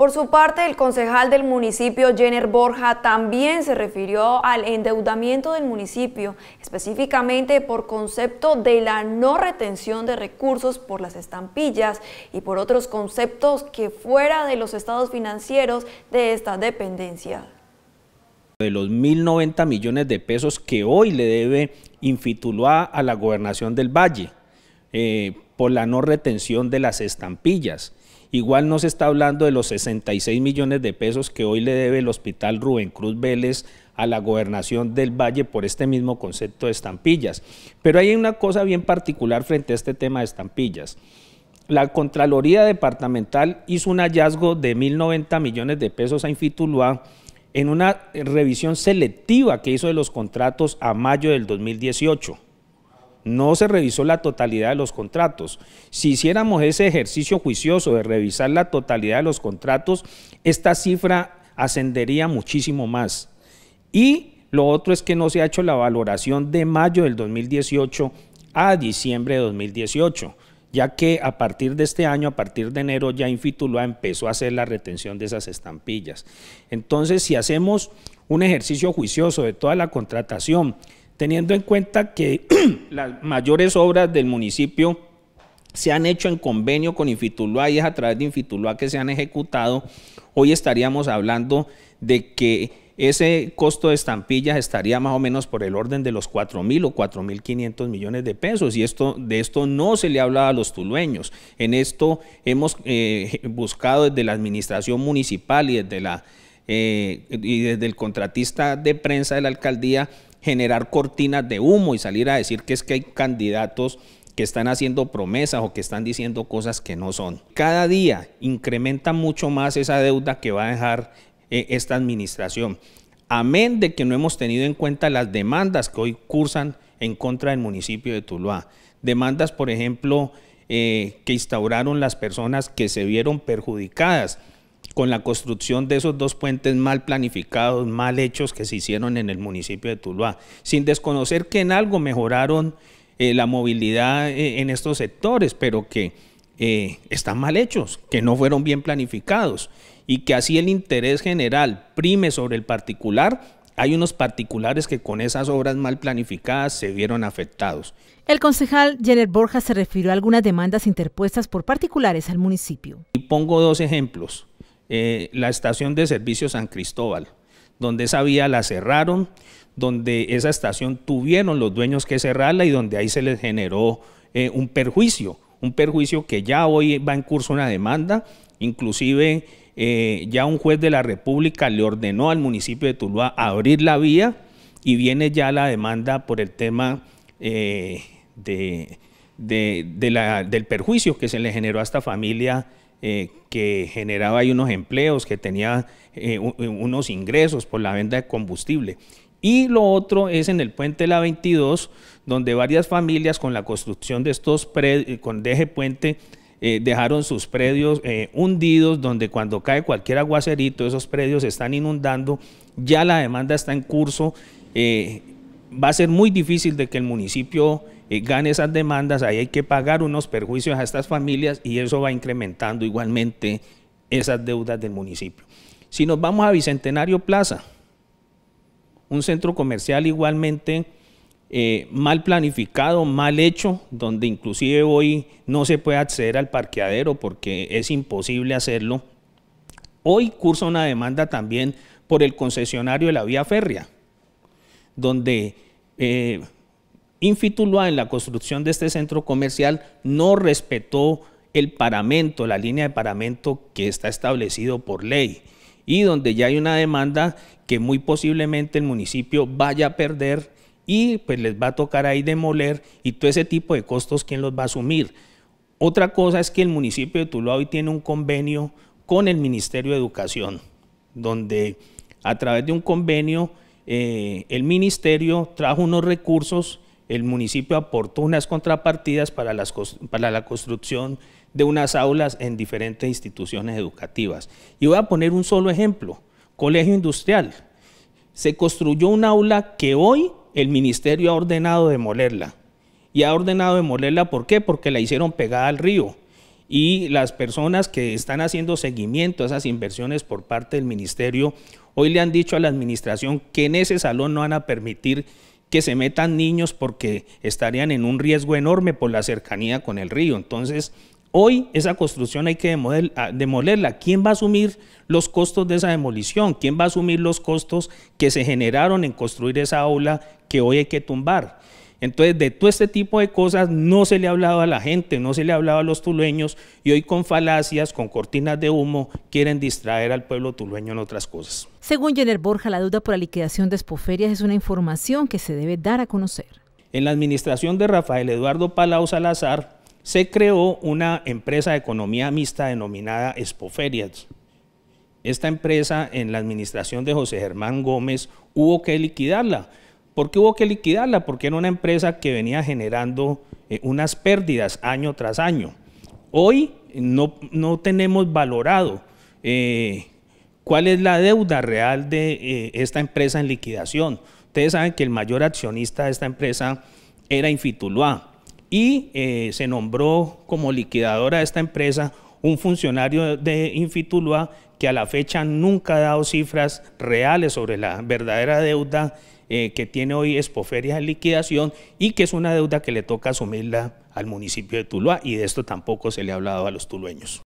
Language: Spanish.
Por su parte, el concejal del municipio, Jenner Borja, también se refirió al endeudamiento del municipio, específicamente por concepto de la no retención de recursos por las estampillas y por otros conceptos que fuera de los estados financieros de esta dependencia. De los 1.090 millones de pesos que hoy le debe Infituloa a la gobernación del Valle, eh, por la no retención de las estampillas. Igual no se está hablando de los 66 millones de pesos que hoy le debe el Hospital Rubén Cruz Vélez a la gobernación del Valle por este mismo concepto de estampillas. Pero hay una cosa bien particular frente a este tema de estampillas. La Contraloría Departamental hizo un hallazgo de 1.090 millones de pesos a Infituluá en una revisión selectiva que hizo de los contratos a mayo del 2018. No se revisó la totalidad de los contratos. Si hiciéramos ese ejercicio juicioso de revisar la totalidad de los contratos, esta cifra ascendería muchísimo más. Y lo otro es que no se ha hecho la valoración de mayo del 2018 a diciembre de 2018, ya que a partir de este año, a partir de enero, ya Infitulua empezó a hacer la retención de esas estampillas. Entonces, si hacemos un ejercicio juicioso de toda la contratación, teniendo en cuenta que las mayores obras del municipio se han hecho en convenio con Infitulua y es a través de Infitulua que se han ejecutado, hoy estaríamos hablando de que ese costo de estampillas estaría más o menos por el orden de los 4 mil o 4 mil 500 millones de pesos y esto, de esto no se le hablaba a los tulueños. En esto hemos eh, buscado desde la administración municipal y desde, la, eh, y desde el contratista de prensa de la alcaldía generar cortinas de humo y salir a decir que es que hay candidatos que están haciendo promesas o que están diciendo cosas que no son. Cada día incrementa mucho más esa deuda que va a dejar eh, esta administración. Amén de que no hemos tenido en cuenta las demandas que hoy cursan en contra del municipio de Tuluá. Demandas, por ejemplo, eh, que instauraron las personas que se vieron perjudicadas con la construcción de esos dos puentes mal planificados, mal hechos que se hicieron en el municipio de Tuluá, sin desconocer que en algo mejoraron eh, la movilidad eh, en estos sectores, pero que eh, están mal hechos, que no fueron bien planificados y que así el interés general prime sobre el particular. Hay unos particulares que con esas obras mal planificadas se vieron afectados. El concejal Jenner Borja se refirió a algunas demandas interpuestas por particulares al municipio. Y pongo dos ejemplos. Eh, la estación de servicio San Cristóbal, donde esa vía la cerraron, donde esa estación tuvieron los dueños que cerrarla y donde ahí se les generó eh, un perjuicio, un perjuicio que ya hoy va en curso una demanda, inclusive eh, ya un juez de la República le ordenó al municipio de Tuluá abrir la vía y viene ya la demanda por el tema del perjuicio que se le generó a esta familia eh, que generaba ahí unos empleos, que tenía eh, unos ingresos por la venta de combustible. Y lo otro es en el puente La 22, donde varias familias con la construcción de estos eh, con deje puente dejaron sus predios hundidos, donde cuando cae cualquier aguacerito, esos predios se están inundando, ya la demanda está en curso, va a ser muy difícil de que el municipio eh, gane esas demandas, ahí hay que pagar unos perjuicios a estas familias y eso va incrementando igualmente esas deudas del municipio. Si nos vamos a Bicentenario Plaza, un centro comercial igualmente eh, mal planificado, mal hecho, donde inclusive hoy no se puede acceder al parqueadero porque es imposible hacerlo. Hoy cursa una demanda también por el concesionario de la vía férrea, donde eh, Infitulua en la construcción de este centro comercial no respetó el paramento, la línea de paramento que está establecido por ley y donde ya hay una demanda que muy posiblemente el municipio vaya a perder y pues les va a tocar ahí demoler y todo ese tipo de costos, ¿quién los va a asumir? Otra cosa es que el municipio de Tuluá hoy tiene un convenio con el Ministerio de Educación, donde a través de un convenio eh, el ministerio trajo unos recursos el municipio aportó unas contrapartidas para, las, para la construcción de unas aulas en diferentes instituciones educativas. Y voy a poner un solo ejemplo, Colegio Industrial. Se construyó un aula que hoy el ministerio ha ordenado demolerla. Y ha ordenado demolerla, ¿por qué? Porque la hicieron pegada al río. Y las personas que están haciendo seguimiento a esas inversiones por parte del ministerio, hoy le han dicho a la administración que en ese salón no van a permitir que se metan niños porque estarían en un riesgo enorme por la cercanía con el río. Entonces, Hoy esa construcción hay que ah, demolerla. ¿Quién va a asumir los costos de esa demolición? ¿Quién va a asumir los costos que se generaron en construir esa aula que hoy hay que tumbar? Entonces, de todo este tipo de cosas no se le ha hablado a la gente, no se le ha hablado a los tuleños y hoy con falacias, con cortinas de humo, quieren distraer al pueblo tulueño en otras cosas. Según Jenner Borja, la duda por la liquidación de Espoferias es una información que se debe dar a conocer. En la administración de Rafael Eduardo Palau Salazar se creó una empresa de economía mixta denominada Espoferias. Esta empresa en la administración de José Germán Gómez hubo que liquidarla qué hubo que liquidarla, porque era una empresa que venía generando eh, unas pérdidas año tras año. Hoy no, tenemos valorado eh, cuál es la deuda real de eh, esta empresa en liquidación. Ustedes saben que el mayor accionista de esta empresa era Infitulua y se nombró como liquidadora de esta empresa un funcionario de Infitulua que a la fecha nunca ha dado cifras reales sobre la verdadera deuda eh, que tiene hoy Espoferia en liquidación y que es una deuda que le toca asumirla al municipio de Tuluá y de esto tampoco se le ha hablado a los tulueños.